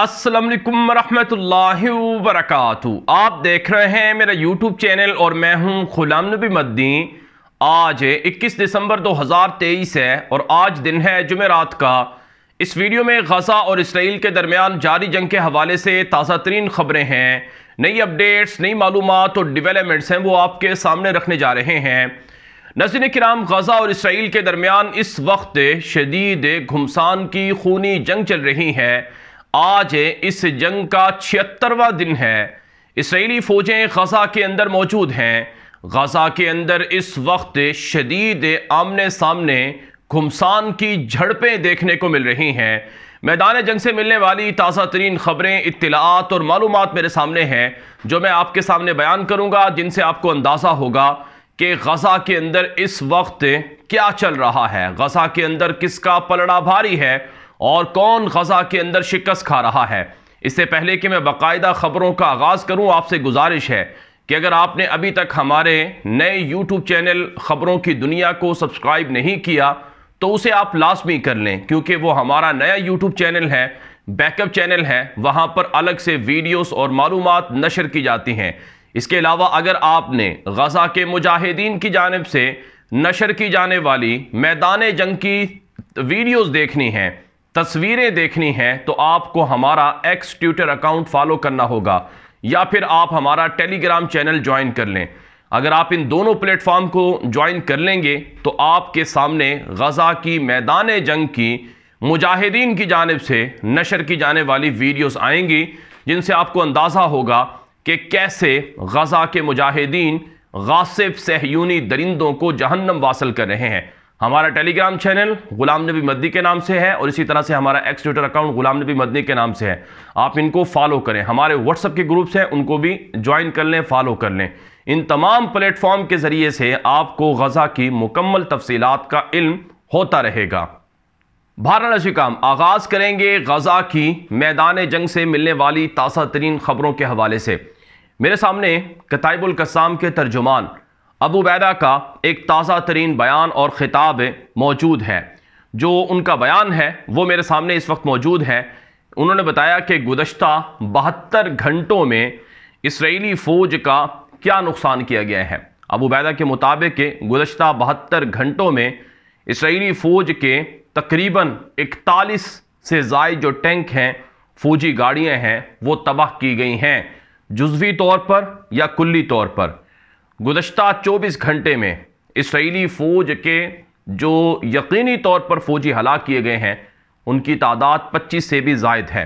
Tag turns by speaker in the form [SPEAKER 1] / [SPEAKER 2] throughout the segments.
[SPEAKER 1] अस्सलाम वालेकुम रहमतुल्लाहि आप देख रहे हैं मेरा यूट्यूब चैनल और मैं हूं गुलाम नबी मद्दी आज 21 दिसंबर 2023 है और आज दिन है जुमेरात का इस वीडियो में गजा और इसराइल के दरमियान जारी जंग के हवाले से ताज़ा तरीन खबरें हैं नई अपडेट्स नई मालूम और डिवेलपमेंट्स हैं वो आपके सामने रखने जा रहे हैं नजर कराम गजा और इसराइल के दरमियान इस वक्त शदीद घुमसान की खूनी जंग चल रही है आज इस जंग का छिहत्तरवा दिन है इसराइली फ़ौजें गज़ा के अंदर मौजूद हैं गज़ा के अंदर इस वक्त शदीद आमने सामने घुमसान की झड़पें देखने को मिल रही हैं मैदान जंग से मिलने वाली ताज़ा तरीन ख़बरें इतलात और मालूम मेरे सामने हैं जो मैं आपके सामने बयान करूँगा जिनसे आपको अंदाज़ा होगा कि गज़ा के अंदर इस वक्त क्या चल रहा है गज़ा के अंदर किसका पलड़ा भारी है और कौन गजा के अंदर शिकस्त खा रहा है इससे पहले कि मैं बाकायदा ख़बरों का आगाज़ करूँ आपसे गुजारिश है कि अगर आपने अभी तक हमारे नए यूट्यूब चैनल ख़बरों की दुनिया को सब्सक्राइब नहीं किया तो उसे आप लाजमी कर लें क्योंकि वो हमारा नया यूट्यूब चैनल है बैकअप चैनल है वहाँ पर अलग से वीडियोस और मालूम नशर की जाती हैं इसके अलावा अगर आपने गजा के मुजाहिदीन की जानब से नशर की जाने वाली मैदान जंग की वीडियोज़ देखनी हैं तस्वीरें देखनी हैं तो आपको हमारा एक्स ट्विटर अकाउंट फॉलो करना होगा या फिर आप हमारा टेलीग्राम चैनल ज्वाइन कर लें अगर आप इन दोनों प्लेटफॉर्म को ज्वाइन कर लेंगे तो आपके सामने गज़ा की मैदान जंग की मुजाहिदीन की जानब से नशर की जाने वाली वीडियोस आएंगी जिनसे आपको अंदाज़ा होगा कि कैसे गज़ा के मुजाहिदीन गासिब सहयूनी दरिंदों को जहन्नम वासिल कर रहे हैं हमारा टेलीग्राम चैनल गुलाम नबी मदनी के नाम से है और इसी तरह से हमारा एक्स ट्विटर अकाउंट गुलाम नबी मदनी के नाम से है आप इनको फॉलो करें हमारे व्हाट्सअप के ग्रुप्स हैं उनको भी ज्वाइन कर लें फॉलो कर लें इन तमाम प्लेटफॉर्म के ज़रिए से आपको गज़ा की मुकम्मल तफसीत का इल्म होता रहेगा भारत काम आगाज़ करेंगे गज़ा की मैदान जंग से मिलने वाली ताज़ा तरीन खबरों के हवाले से मेरे सामने कताइबुल कसाम के तर्जुमान अबूबैदा का एक ताज़ा तरीन बयान और ख़िताब मौजूद है जो उनका बयान है वो मेरे सामने इस वक्त मौजूद है उन्होंने बताया कि गुज्त बहत्तर घंटों में इसराइली फ़ौज का क्या नुकसान किया गया है अबूबैदा के मुताबिक गुजशत बहत्तर घंटों में इसराइली फ़ौज के तकरीबन इकतालीस से जायद जो टैंक हैं फौजी गाड़ियाँ हैं वो तबाह की गई हैं जुजवी तौर पर या कुल्ली तौर पर गुजशत 24 घंटे में इसराइली फ़ौज के जो यकीनी तौर पर फ़ौजी हलाक किए गए हैं उनकी तादाद 25 से भी जायद है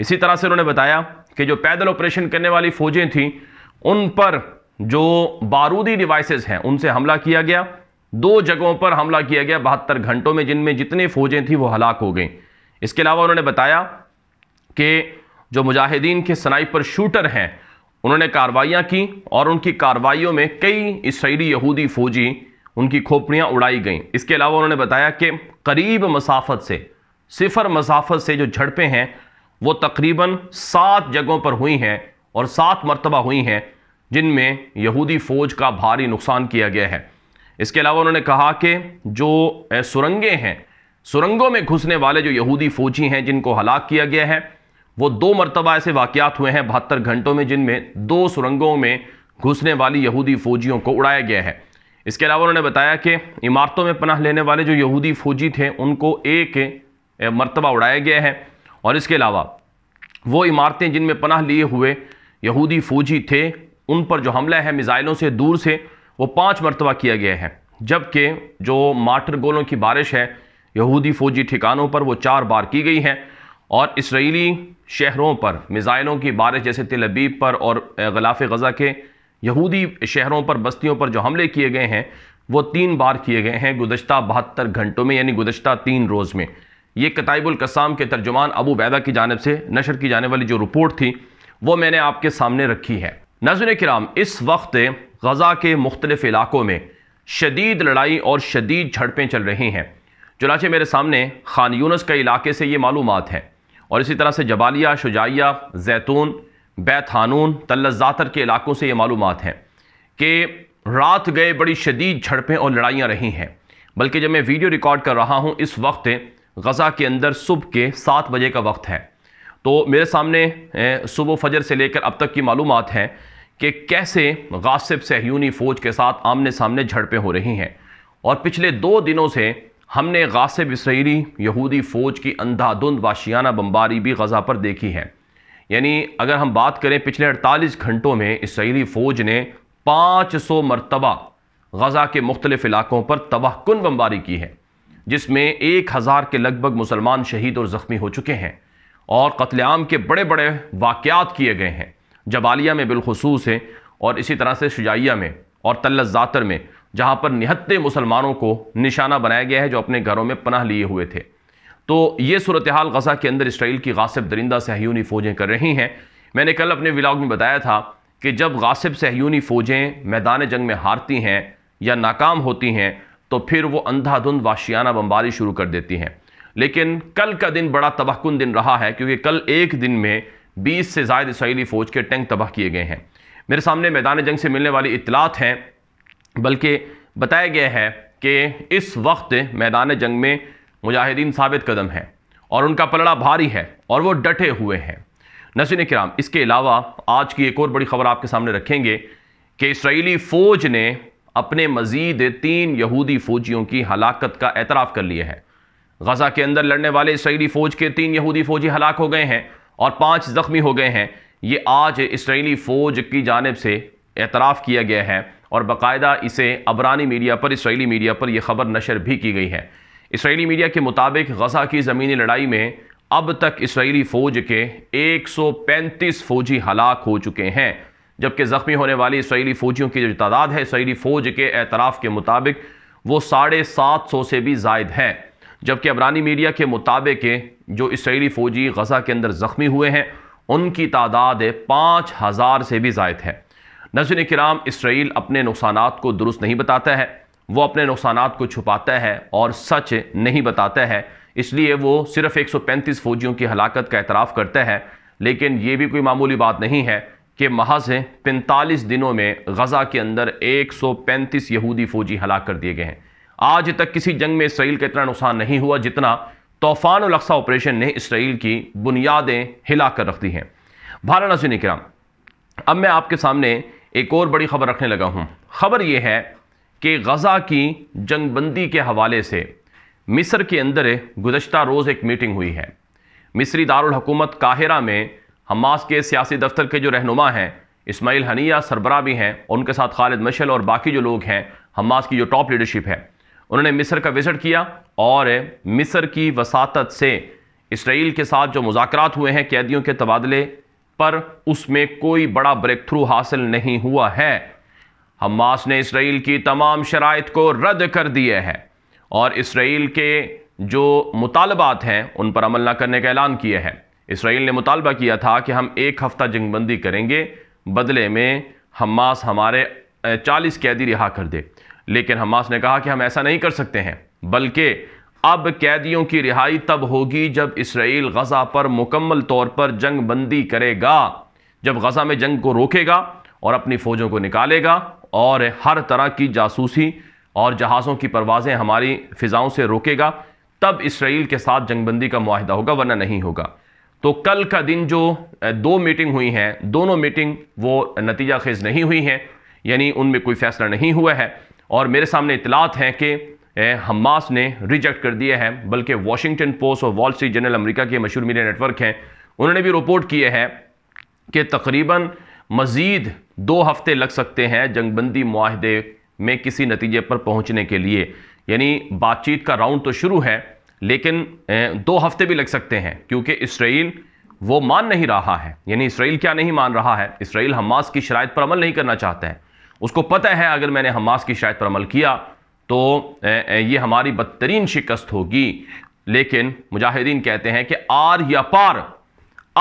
[SPEAKER 1] इसी तरह से उन्होंने बताया कि जो पैदल ऑपरेशन करने वाली फ़ौजें थीं उन पर जो बारूदी डिवाइसेस हैं उनसे हमला किया गया दो जगहों पर हमला किया गया बहत्तर घंटों में जिनमें जितनी फ़ौजें थीं वो हलाक हो गई इसके अलावा उन्होंने बताया कि जो मुजाहिदीन के स्नाइपर शूटर हैं उन्होंने कार्रवाइयाँ की और उनकी कार्रवाइयों में कई इसराइली यहूदी फौजी उनकी खोपड़ियाँ उड़ाई गईं इसके अलावा उन्होंने बताया कि करीब मसाफत से सिफर मसाफत से जो झड़पें हैं वो तकरीबन सात जगहों पर हुई हैं और सात मरतबा हुई हैं जिनमें यहूदी फ़ौज का भारी नुकसान किया गया है इसके अलावा उन्होंने कहा कि जो सुरंगें हैं सुरंगों में घुसने वाले जो यहूदी फ़ौजी हैं जिनको हलाक किया गया है वो दो मरतबा ऐसे वाक़ात हुए हैं बहत्तर घंटों में जिनमें दो सुरंगों में घुसने वाली यहूदी फ़ौजियों को उड़ाया गया है इसके अलावा उन्होंने बताया कि इमारतों में पनाह लेने वाले जो यहूदी फ़ौजी थे उनको एक मरतबा उड़ाया गया है और इसके अलावा वो इमारतें जिनमें पनाह लिए हुए यहूदी फ़ौजी थे उन पर जो हमला है मिज़ाइलों से दूर से वो पाँच मरतबा किया गया है जबकि जो मार्टर गोलों की बारिश है यहूदी फ़ौजी ठिकानों पर वो चार बार की गई हैं और इसराइली शहरों पर मिज़ाइलों की बारिश जैसे तिलबीब पर और गलाफ गज़ा के यहूदी शहरों पर बस्तियों पर जो हमले किए गए हैं वो तीन बार किए गए हैं गुज्त बहत्तर घंटों में यानी गुजशत तीन रोज़ में ये कताइबुलकसाम के तर्जुमान अबू बैदा की जानब से नशर की जाने वाली जो रिपोर्ट थी वो मैंने आपके सामने रखी है नजर कराम इस वक्त गज़ा के मुख्तलिफ इलाकों में शदीद लड़ाई और शदीद झड़पें चल रही हैं चुनाचे मेरे सामने खान यूनस के इलाके से ये मालूम है और इसी तरह से जबालिया शुजाइया जैतून बैथानून ज़ातर के इलाकों से ये मालूम हैं कि रात गए बड़ी शदीद झड़पें और लड़ाइयाँ रही हैं बल्कि जब मैं वीडियो रिकॉर्ड कर रहा हूँ इस वक्त गज़ा के अंदर सुबह के सात बजे का वक्त है तो मेरे सामने सुबह फजर से लेकर अब तक की मालूम हैं कि कैसे गासिब सहयूनी फ़ौज के साथ आमने सामने झड़पें हो रही हैं और पिछले दो दिनों से हमने गासिब इसराइली यहूदी फ़ौज की अंधाधुंध वाशियाना बमबारी भी गज़ा पर देखी है यानी अगर हम बात करें पिछले 48 घंटों में इसराइली फ़ौज ने 500 मरतबा गज़ा के मुख्तलिफ़ इलाकों पर तबाहकुन बमबारी की है जिसमें एक हज़ार के लगभग मुसलमान शहीद और ज़ख्मी हो चुके हैं और कत्लेआम के बड़े बड़े वाक़ात किए गए हैं जबालिया में बिलखसूस है और इसी तरह से शुजाइया में और तल्लत में जहाँ पर निहत्ते मुसलमानों को निशाना बनाया गया है जो अपने घरों में पनाह लिए हुए थे तो ये सूरत हाल गज़ा के अंदर इसराइल की गासिब दरिंदा सहयूनी फ़ौजें कर रही हैं मैंने कल अपने व्लाग में बताया था कि जब गासिब सहयूनी फ़ौजें मैदान जंग में हारती हैं या नाकाम होती हैं तो फिर वो अंधाधुंध वाशियाना बमबारी शुरू कर देती हैं लेकिन कल का दिन बड़ा तबाहकुन दिन रहा है क्योंकि कल एक दिन में 20 से जायद इसराइली फ़ौज के टैंक तबाह किए गए हैं मेरे सामने मैदान जंग से मिलने वाली इतलात हैं बल्कि बताया गया है कि इस वक्त मैदान जंग में मुजाहिदीन साबित कदम है और उनका पलड़ा भारी है और वो डटे हुए हैं नसीन कराम इसके अलावा आज की एक और बड़ी खबर आपके सामने रखेंगे कि इसराइली फ़ौज ने अपने मज़ीद तीन यहूदी फ़ौजियों की हलाकत का एतराफ़ कर लिया है गजा के अंदर लड़ने वाले इसराइली फ़ौज के तीन यहूदी फ़ौजी हलाक हो गए हैं और पाँच ज़ख्मी हो गए हैं ये आज इसराइली फ़ौज की जानब से एतराफ़ किया गया है और बाकायदा इसे अबरानी मीडिया पर इसराइली मीडिया पर यह खबर नशर भी की गई है इसराइली मीडिया के मुताबिक गजा की ज़मीनी लड़ाई में अब तक इसराइली फ़ौज के 135 फ़ौजी हलाक हो चुके हैं जबकि ज़ख्मी होने वाली इसराइली फ़ौजियों की जो तादाद है इसराइली फ़ौज के एतराफ़ के मुताबिक वो साढ़े सात सौ से भी जायद हैं जबकि अबरानी मीडिया के मुताबिक जो इसराइली फ़ौजी गजा के अंदर ज़ख्मी हुए हैं उनकी तादाद पाँच हज़ार से भी जायद है नजर कराम इसराइल अपने नुकसान को दुरुस्त नहीं बताता है वो अपने नुकसान को छुपाता है और सच नहीं बताता है इसलिए वो सिर्फ पैंतीस फौजियों की हलाकत का एतराफ़ करता है लेकिन ये भी कोई मामूली बात नहीं है कि महज पैंतालीस दिनों में गज़ा के अंदर 135 यहूदी फ़ौजी हलाक कर दिए गए हैं आज तक किसी जंग में इसराइल का इतना नुकसान नहीं हुआ जितना तूफ़ान और लक्सा ऑपरेशन ने इसराइल की बुनियादें हिला कर रख दी हैं भारत नजर कराम अब मैं आपके सामने एक और बड़ी ख़बर रखने लगा हूँ ख़बर यह है कि गज़ा की जंगबंदी के हवाले से मिस्र के अंदर गुजशत रोज़ एक मीटिंग हुई है मिस्री दारकूमत काहिरा में हमास के सियासी दफ्तर के जो रहनुमा हैं इसमाइल हनिया सरबरा भी हैं उनके साथ खालिद मशल और बाकी जो लोग हैं हमास की जो टॉप लीडरशिप है उन्होंने मिस्र का विज़िट किया और मिस्र की वसात से इसराइल के साथ जो मुजाकर हुए हैं कैदियों के तबादले पर उसमें कोई बड़ा ब्रेक थ्रू हासिल नहीं हुआ है हमास ने इसराइल की तमाम शराइ को रद्द कर दिए हैं और इसराइल के जो मुतालबात हैं उन पर अमल न करने का ऐलान किया है इसराइल ने मुतालबा किया था कि हम एक हफ़्ता जंगबंदी करेंगे बदले में हमास हमारे चालीस कैदी रिहा कर दे लेकिन हमास ने कहा कि हम ऐसा नहीं कर सकते हैं बल्कि अब कैदियों की रिहाई तब होगी जब इसराइल गज़ा पर मुकम्मल तौर पर जंग बंदी करेगा जब गज़ा में जंग को रोकेगा और अपनी फ़ौजों को निकालेगा और हर तरह की जासूसी और जहाज़ों की परवाज़ें हमारी फ़िज़ाओं से रोकेगा तब इसराइल के साथ जंगबंदी का माहदा होगा वरना नहीं होगा तो कल का दिन जो दो मीटिंग हुई हैं दोनों मीटिंग वो नतीजा खेज नहीं हुई हैं यानी उनमें कोई फ़ैसला नहीं हुआ है और मेरे सामने इतलात हैं कि हमास ने रिजेक्ट कर दिए हैं बल्कि वॉशिंगटन पोस्ट और वॉल स्ट्रीट जर्नल अमरीका के मशहूर मीडिया नेटवर्क हैं उन्होंने भी रिपोर्ट किए हैं कि तकरीबन मज़ीद दो हफ्ते लग सकते हैं जंगबंदी माहदे में किसी नतीजे पर पहुँचने के लिए यानी बातचीत का राउंड तो शुरू है लेकिन दो हफ्ते भी लग सकते हैं क्योंकि इसराइल वो मान नहीं रहा है यानी इसराइल क्या नहीं मान रहा है इसराइल हमास की शरात पर अमल नहीं करना चाहता है उसको पता है अगर मैंने हमास की शरात पर अमल किया तो ये हमारी बदतरीन शिकस्त होगी लेकिन मुजाहिदीन कहते हैं कि आर या पार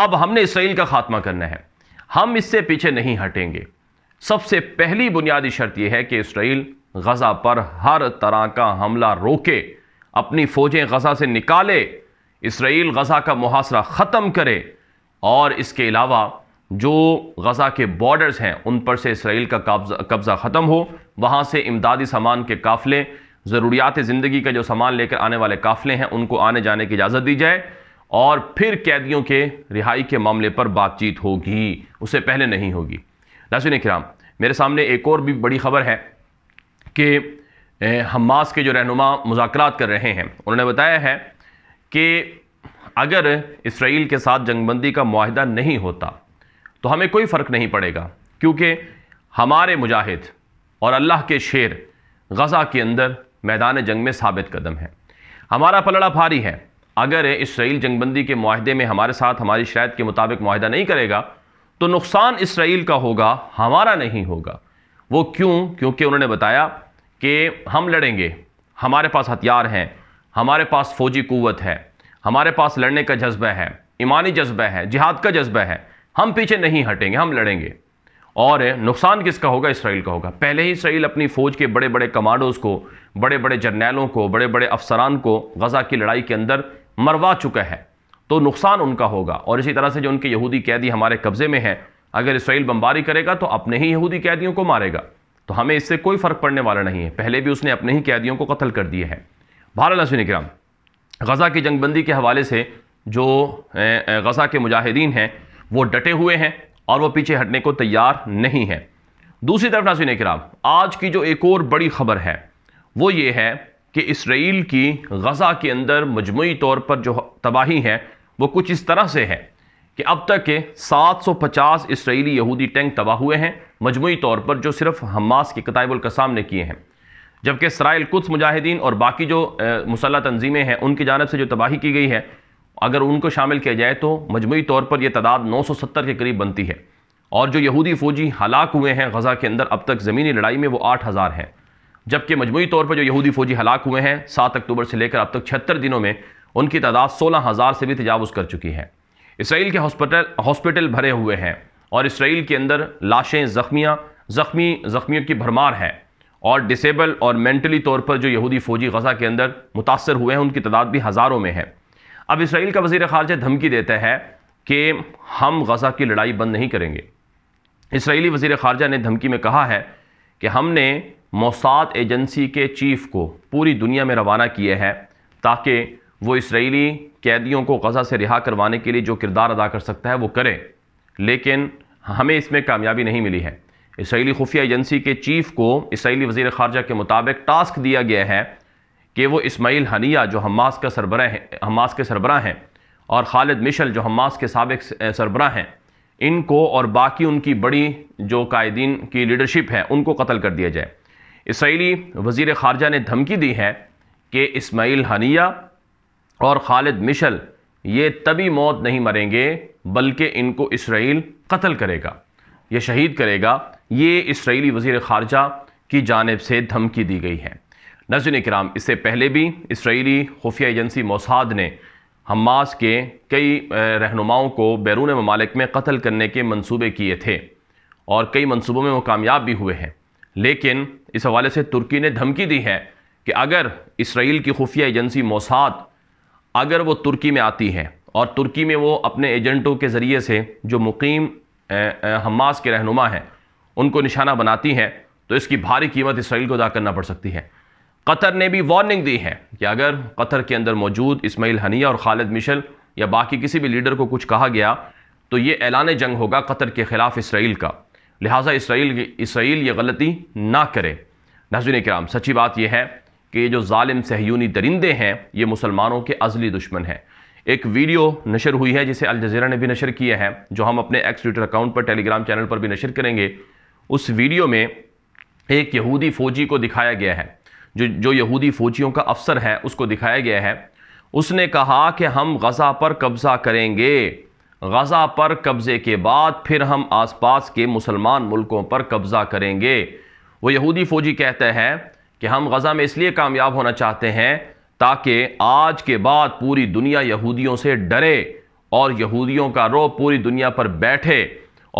[SPEAKER 1] अब हमने इसराइल का खात्मा करना है हम इससे पीछे नहीं हटेंगे सबसे पहली बुनियादी शर्त यह है कि इसराइल गज़ा पर हर तरह का हमला रोके अपनी फ़ौजें गज़ा से निकाले इसराइल गज़ा का मुहासरा ख़त्म करे और इसके अलावा जो गज़ा के बॉर्डर्स हैं उन पर से इसराइल का कब्ज़ा कब्ज़ा ख़त्म हो वहाँ से इमदादी सामान के काफ़िले ज़रूरियात ज़िंदगी का जो सामान लेकर आने वाले काफ़िले हैं उनको आने जाने की इजाज़त दी जाए और फिर कैदियों के रिहाई के मामले पर बातचीत होगी उससे पहले नहीं होगी नासिन कराम मेरे सामने एक और भी बड़ी खबर है कि हमास के जो रहनुमा मुजाकर कर रहे हैं उन्होंने बताया है कि अगर इसराइल के साथ जंगबंदी का माहदा नहीं होता तो हमें कोई फ़र्क नहीं पड़ेगा क्योंकि हमारे मुजाहिद और अल्लाह के शेर गज़ा के अंदर मैदान जंग में साबित कदम है हमारा पलड़ा भारी है अगर इसराइल जंगबंदी के माहदे में हमारे साथ हमारी शरात के मुताबिक माहदा नहीं करेगा तो नुकसान इसराइल का होगा हमारा नहीं होगा वो क्यों क्योंकि उन्होंने बताया कि हम लड़ेंगे हमारे पास हथियार हैं हमारे पास फ़ौजी क़वत है हमारे पास लड़ने का जज्बा है ईमानी जज्बा है जिहाद का जज्बा है हम पीछे नहीं हटेंगे हम लड़ेंगे और नुकसान किसका होगा इसराइल का होगा पहले ही इसराइल अपनी फ़ौज के बड़े बड़े कमांडोज को बड़े बड़े जर्नैलों को बड़े बड़े अफसरान को गज़ा की लड़ाई के अंदर मरवा चुका है तो नुकसान उनका होगा और इसी तरह से जो उनके यहूदी कैदी हमारे कब्ज़े में है अगर इसराइल बमबारी करेगा तो अपने ही यहूदी कैदियों को मारेगा तो हमें इससे कोई फ़र्क पड़ने वाला नहीं है पहले भी उसने अपने ही कैदियों को कत्ल कर दिया है भारत नसविन गज़ा की जंगबंदी के हवाले से जो गज़ा के मुजाहिदीन हैं वो डटे हुए हैं और वो पीछे हटने को तैयार नहीं है दूसरी तरफ नासिन कराम आज की जो एक और बड़ी खबर है वो ये है कि इसराइल की गज़ा के अंदर मजमू तौर पर जो तबाही है वो कुछ इस तरह से है कि अब तक के 750 इसराइली यहूदी टैंक तबाह हुए हैं मजमू तौर पर जो सिर्फ हमास के कतायबुलकसाम ने किए हैं जबकि इसराइल कुछ मुजाहिदीन और बाकी जो मुसल्ह तनजीमें हैं उनकी जानब से जो तबाही की गई है अगर उनको शामिल किया जाए तो मजमू तौर पर यह तादाद नौ सौ सत्तर के करीब बनती है और जो यहूदी फ़ौजी हलाक हुए हैं गज़ा के अंदर अब तक ज़मीनी लड़ाई में वो आठ हज़ार हैं जबकि मजमू तौर पर जो यहूदी फ़ौजी हलाक हुए हैं सात अक्टूबर से लेकर अब तक छहत्तर दिनों में उनकी तादाद सोलह हज़ार से भी तजावज़ कर चुकी है इसराइल के हॉस्पिटल हॉस्पिटल भरे हुए हैं और इसराइल के अंदर लाशें ज़ख्मियाँ ज़ख्मी ज़ख्मियों की भरमार है और डिसेबल और मेंटली तौर पर जो यहूदी फ़ौजी गज़ा के अंदर मुतासर हुए हैं उनकी तादाद भी हज़ारों में है अब इसराइल का वजीर खारजा धमकी देता है कि हम गजा की लड़ाई बंद नहीं करेंगे इसराइली वजीर खारजा ने धमकी में कहा है कि हमने मोसाद एजेंसी के चीफ को पूरी दुनिया में रवाना किया है ताकि वो इसराइली कैदियों को गजा से रिहा करवाने के लिए जो किरदार अदा कर सकता है वो करें लेकिन हमें इसमें कामयाबी नहीं मिली है इसराइली खुफिया एजेंसी के चीफ को इसराइली वजीर खारजा के मुताबिक टास्क दिया गया है कि वो इस्माइल हनिया जो हमास का सरबरा है हमास के सरबरा हैं और खालिद मिशल जो हमास के सबक सरबरा हैं इनको और बाकी उनकी बड़ी जो कायदीन की लीडरशिप है उनको कत्ल कर दिया जाए इसराइली वज़ी ख़ारजा ने धमकी दी है कि इसमाइल हनिया और खालिद मिशल ये तभी मौत नहीं मरेंगे बल्कि इनको इसराइल कत्ल करेगा यह शहीद करेगा ये इसराइली वज़ी ख़ारजा की जानब से धमकी दी गई है नजर कराम इससे पहले भी इसराइली खुफिया एजेंसी मोसाद ने हमास के कई रहनुमाओं को बैरून ममालिक में कत्ल करने के मंसूबे किए थे और कई मंसूबों में वो कामयाब भी हुए हैं लेकिन इस हवाले से तुर्की ने धमकी दी है कि अगर इसराइल की खुफिया एजेंसी मोसाद अगर वो तुर्की में आती है और तुर्की में वो अपने एजेंटों के ज़रिए से जो मुकीम हमास के रहनुमा हैं उनको निशाना बनाती हैं तो इसकी भारी कीमत इसराइल को अदा करना पड़ सकती है कतर ने भी वार्निंग दी है कि अगर कतर के अंदर मौजूद इसमाइल हनिया और खालिद मिशल या बाकी किसी भी लीडर को कुछ कहा गया तो ये ऐलान जंग होगा कतर के ख़िलाफ़ इसराइल का लिहाजा इसराइल इसराइल ये गलती ना करे नजर कराम सच्ची बात यह है कि ये जो ालिम सहयूनी दरिंदे हैं ये मुसलमानों के अजली दुश्मन हैं एक वीडियो नशर हुई है जिसे अलज़ीरा ने भी नशर किया है जो हम अपने एक्स ट्विटर अकाउंट पर टेलीग्राम चैनल पर भी नशर करेंगे उस वीडियो में एक यहूदी फ़ौजी को दिखाया गया है जो जो यहूदी फौजियों का अफसर है उसको दिखाया गया है उसने कहा कि हम गज़ा पर कब्ज़ा करेंगे गज़ा पर कब्ज़े के बाद फिर हम आसपास के मुसलमान मुल्कों पर कब्ज़ा करेंगे वो यहूदी फौजी कहते हैं कि हम गज़ा में इसलिए कामयाब होना चाहते हैं ताकि आज के बाद पूरी दुनिया यहूदियों से डरे और यहूदियों का रो पूरी दुनिया पर बैठे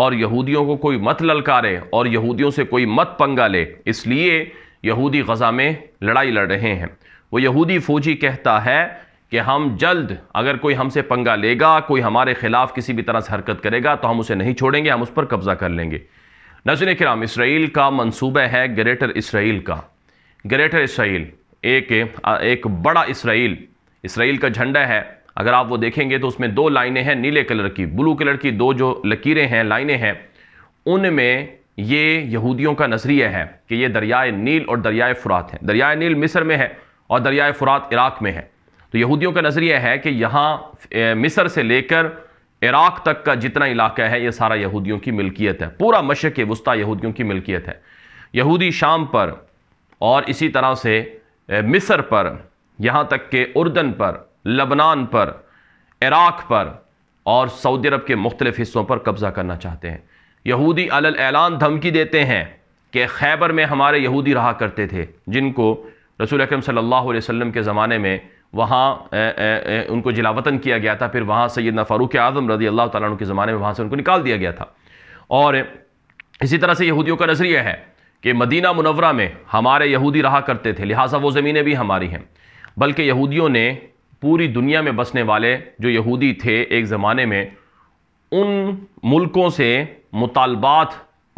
[SPEAKER 1] और यहूदियों को कोई मत ललकारे और यहूदियों से कोई मत पंगा ले इसलिए यहूदी गज़ा में लड़ाई लड़ रहे हैं वो यहूदी फ़ौजी कहता है कि हम जल्द अगर कोई हमसे पंगा लेगा कोई हमारे ख़िलाफ़ किसी भी तरह से हरकत करेगा तो हम उसे नहीं छोड़ेंगे हम उस पर कब्ज़ा कर लेंगे नजर कराम इसराइल का मनसूबा है ग्रेटर इसराइल का ग्रेटर इसराइल एक एक बड़ा इसराइल इसराइल का झंडा है अगर आप वो देखेंगे तो उसमें दो लाइनें हैं नीले कलर की ब्लू कलर की दो जो लकीरें हैं लाइनें हैं उनमें ये यहूदियों का नजरिया है कि ये दरियाए नील और दरियाए फ़ुरात है दरियाए नील मिस्र में है और दरियाए फ़ुरात इराक़ में है तो यहूदियों का नजरिया है कि यहाँ मिस्र से लेकर इराक़ तक का जितना इलाका है ये सारा यहूदियों की मिल्कियत है पूरा मशक़ वस्ती यहूदियों की मिल्कियत है यहूदी शाम पर और इसी तरह से मिस्र पर यहाँ तक के उर्दन पर लबनान पर इराक़ पर और सऊदी अरब के मुख्तलिफ़ हिस्सों पर कब्ज़ा करना चाहते हैं यहूदी अलल ऐलान धमकी देते हैं कि खैबर में हमारे यहूदी रहा करते थे जिनको रसूल अक्रम सल्लल्लाहु अलैहि वसल्लम के ज़माने में वहाँ उनको जिलावतन किया गया था फिर वहाँ सैदना फ़ारूक आज़म रजी अल्लाह तुम के ज़माने में वहाँ से उनको निकाल दिया गया था और इसी तरह से यहूदियों का नज़रिया है कि मदीना मुनवरा में हमारे यहूदी रहा करते थे लिहाजा वो ज़मीनें भी हमारी हैं बल्कि यहूदियों ने पूरी दुनिया में बसने वाले जो यहूदी थे एक ज़माने में उन मुल्कों से मुतालबात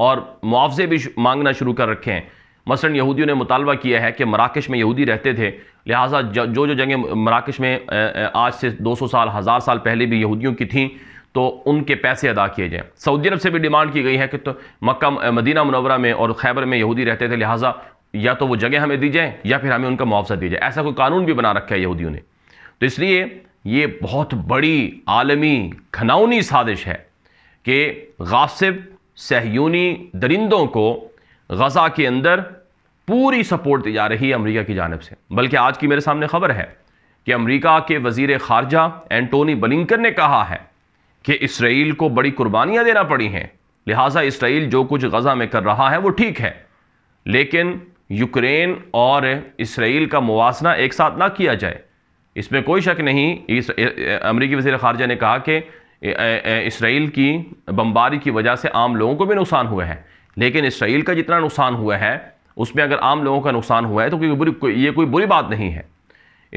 [SPEAKER 1] और मुआवजे भी मांगना शुरू कर रखे हैं मसलन यहूदियों ने मुतालबा किया है कि मराकश में यहूदी रहते थे लिहाजा जो जो जगह मराकश में आज से 200 साल हज़ार साल पहले भी यहूदियों की थी तो उनके पैसे अदा किए जाएँ सऊदी अरब से भी डिमांड की गई है कि तो मक्का मदीना मनवरा में और खैबर में यहूदी रहते थे लिहाजा या तो वो जगह हमें दी जाए या फिर हमें उनका मुआवजा दिया जाए ऐसा कोई कानून भी बना रखा है यहूदियों ने तो इसलिए ये बहुत बड़ी आलमी घनौनी साजिश है कि गासिब सहयूनी दरिंदों को गज़ा के अंदर पूरी सपोर्ट दी जा रही है अमरीका की जानब से बल्कि आज की मेरे सामने खबर है कि अमरीका के वजीर खारजा एंटोनी बलिंकर ने कहा है कि इसराइल को बड़ी कुर्बानियाँ देना पड़ी हैं लिहाजा इसराइल जो कुछ गज़ा में कर रहा है वो ठीक है लेकिन यूक्रेन और इसराइल का मुआसना एक साथ ना किया जाए इसमें कोई शक नहीं इस अमरीकी वजी खारजा ने कहा कि इसराइल की बमबारी की वजह से आम लोगों को भी नुकसान हुआ है लेकिन इसराइल का जितना नुकसान हुआ है उसमें अगर आम लोगों का नुकसान हुआ है तो क्योंकि बुरी ये कोई बुरी बात नहीं है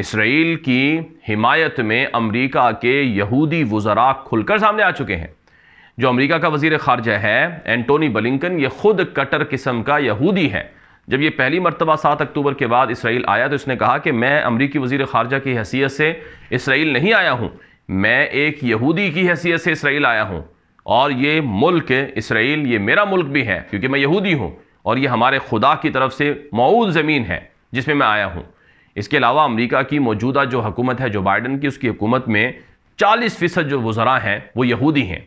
[SPEAKER 1] इसराइल की हिमायत में अमरीका के यहूदी वज़रा खुलकर सामने आ चुके हैं जो अमरीका का वजीर खारजा है एंटोनी बलिंकन ये ख़ुद कटर किस्म का यहूदी है जब ये पहली मरतबा सात अक्टूबर के बाद इसराइल आया तो इसने कहा कि मैं अमरीकी वजीर खारजा की हैसियत से इसराइल नहीं आया हूँ मैं एक यहूदी की हैसियत से इसराइल आया हूँ और ये मुल्क इसराइल ये मेरा मुल्क भी है क्योंकि मैं यहूदी हूँ और ये हमारे खुदा की तरफ से मऊल ज़मीन है जिसमें मैं आया हूँ इसके अलावा अमरीका की मौजूदा जो हकूमत है जो बाइडन की उसकी हुकूमत में चालीस फ़ीसद जो वज़रा हैं वो यहूदी हैं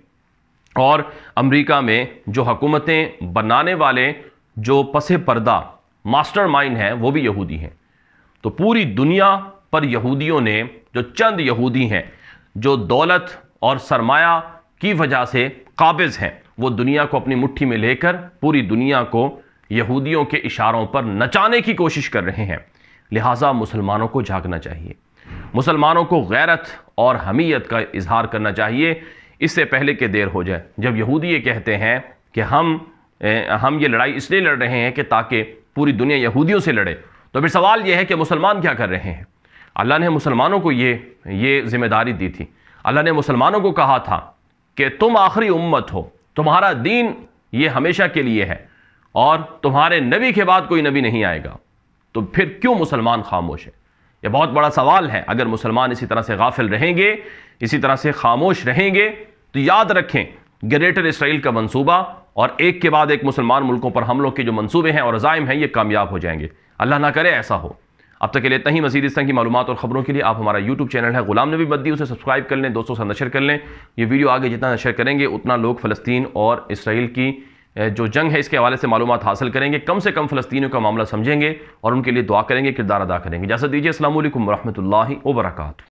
[SPEAKER 1] और अमरीका में जो हकूमतें बनाने वाले जो पसे पर्दा मास्टर माइंड हैं वो भी यहूदी हैं तो पूरी दुनिया पर यहूदियों ने जो चंद यहूदी हैं जो दौलत और सरमाया की वजह से काबिज़ हैं वो दुनिया को अपनी मुट्ठी में लेकर पूरी दुनिया को यहूदियों के इशारों पर नचाने की कोशिश कर रहे हैं लिहाजा मुसलमानों को जागना चाहिए मुसलमानों को गैरत और हमीयत का इजहार करना चाहिए इससे पहले के देर हो जाए जब यहूदी ये कहते हैं कि हम हम ये लड़ाई इसलिए लड़ रहे हैं कि ताकि पूरी दुनिया यहूदियों से लड़े तो फिर सवाल यह है कि मुसलमान क्या कर रहे हैं अल्लाह ने मुसलमानों को ये ये जिम्मेदारी दी थी अल्लाह ने मुसलमानों को कहा था कि तुम आखिरी उम्मत हो तुम्हारा दीन ये हमेशा के लिए है और तुम्हारे नबी के बाद कोई नबी नहीं आएगा तो फिर क्यों मुसलमान खामोश है यह बहुत बड़ा सवाल है अगर मुसलमान इसी तरह से गाफिल रहेंगे इसी तरह से खामोश रहेंगे तो याद रखें ग्रेटर इसराइल का मंसूबा और एक के बाद एक मुसलमान मुल्कों पर हमलों के जो मनसूबे हैं और अजायम हैं ये कामयाब हो जाएंगे अल्लाह ना करे ऐसा हो अब तक के लिए इतना ही मजीद इस तरह की मालूम और ख़बरों के लिए आप हमारा यूट्यूब चैनल है गुलाम नबी बद्दी उसे सब्सक्राइब कर लें दोस्तों से नशर कर लें ये वीडियो आगे जितना नशर करेंगे उतना लोग फ़लस्तीन और इसराइल की जो जंग है इसके हवाले से मालूम हासिल करेंगे कम से कम फ़लस्तियों का मामला समझेंगे और उनके लिए दुआ करेंगे किरदार अदा करेंगे जैसा दीजिए असल वरहमल वर्का